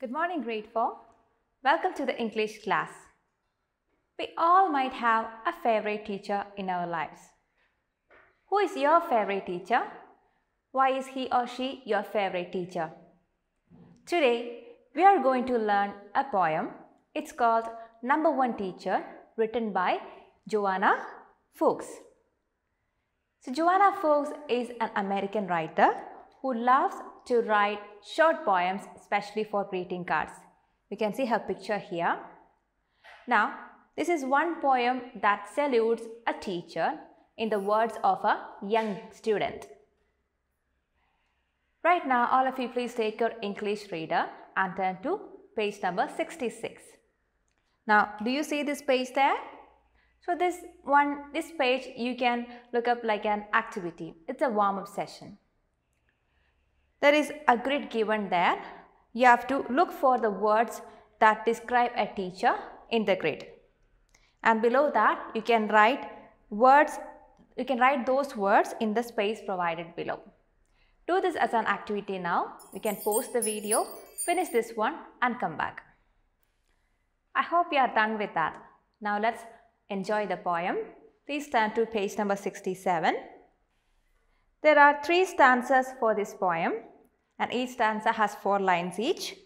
Good morning, grade 4. Welcome to the English class. We all might have a favorite teacher in our lives. Who is your favorite teacher? Why is he or she your favorite teacher? Today, we are going to learn a poem. It's called Number One Teacher, written by Joanna Fuchs. So, Joanna Fuchs is an American writer who loves to write short poems especially for greeting cards. You can see her picture here. Now, this is one poem that salutes a teacher in the words of a young student. Right now, all of you please take your English reader and turn to page number 66. Now, do you see this page there? So this one, this page you can look up like an activity. It's a warm-up session. There is a grid given there. You have to look for the words that describe a teacher in the grid. And below that you can write words, you can write those words in the space provided below. Do this as an activity now. You can pause the video, finish this one and come back. I hope you are done with that. Now let's enjoy the poem. Please turn to page number 67. There are three stanzas for this poem and each stanza has four lines each.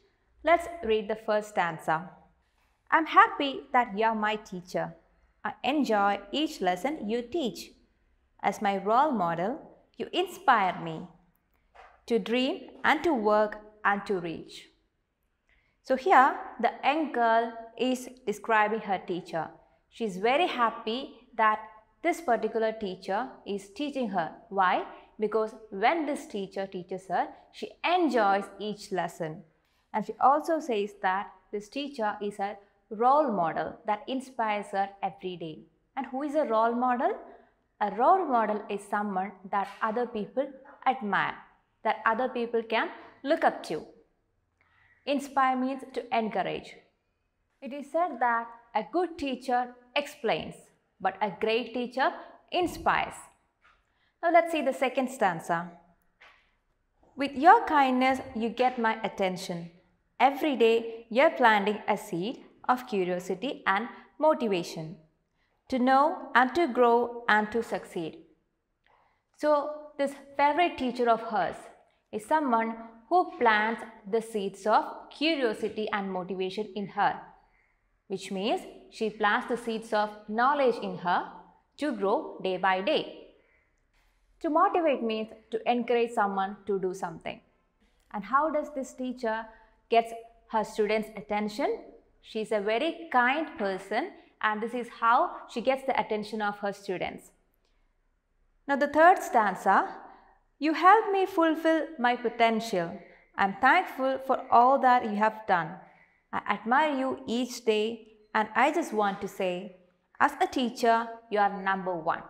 Let's read the first stanza. I'm happy that you're my teacher. I enjoy each lesson you teach. As my role model, you inspire me to dream and to work and to reach. So here, the young girl is describing her teacher. She's very happy that this particular teacher is teaching her. Why? because when this teacher teaches her, she enjoys each lesson. And she also says that this teacher is her role model that inspires her every day. And who is a role model? A role model is someone that other people admire, that other people can look up to. Inspire means to encourage. It is said that a good teacher explains, but a great teacher inspires. Now let's see the second stanza. With your kindness, you get my attention. Every day, you're planting a seed of curiosity and motivation to know and to grow and to succeed. So, this favorite teacher of hers is someone who plants the seeds of curiosity and motivation in her, which means she plants the seeds of knowledge in her to grow day by day. To motivate means to encourage someone to do something. And how does this teacher gets her students' attention? She's a very kind person and this is how she gets the attention of her students. Now the third stanza, you help me fulfill my potential. I'm thankful for all that you have done. I admire you each day and I just want to say, as a teacher, you are number one.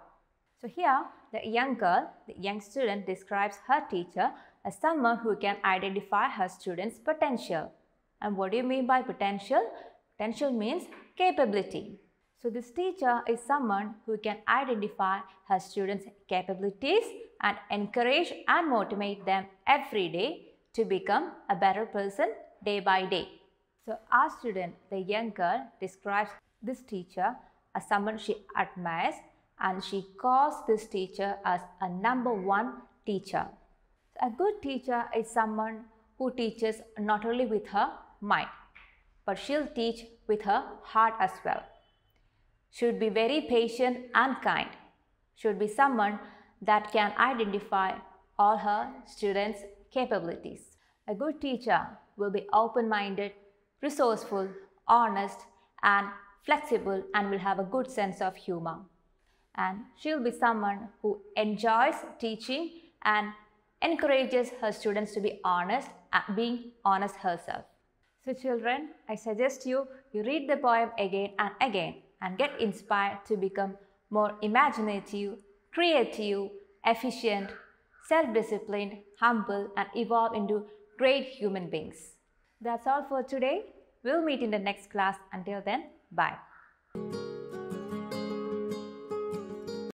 So here, the young girl, the young student describes her teacher as someone who can identify her student's potential. And what do you mean by potential? Potential means capability. So this teacher is someone who can identify her students' capabilities and encourage and motivate them every day to become a better person day by day. So our student, the young girl, describes this teacher as someone she admires and she calls this teacher as a number one teacher. A good teacher is someone who teaches not only with her mind, but she'll teach with her heart as well. Should be very patient and kind. Should be someone that can identify all her students' capabilities. A good teacher will be open-minded, resourceful, honest, and flexible and will have a good sense of humor and she'll be someone who enjoys teaching and encourages her students to be honest and uh, being honest herself. So children, I suggest you, you read the poem again and again and get inspired to become more imaginative, creative, efficient, self-disciplined, humble and evolve into great human beings. That's all for today. We'll meet in the next class. Until then, bye.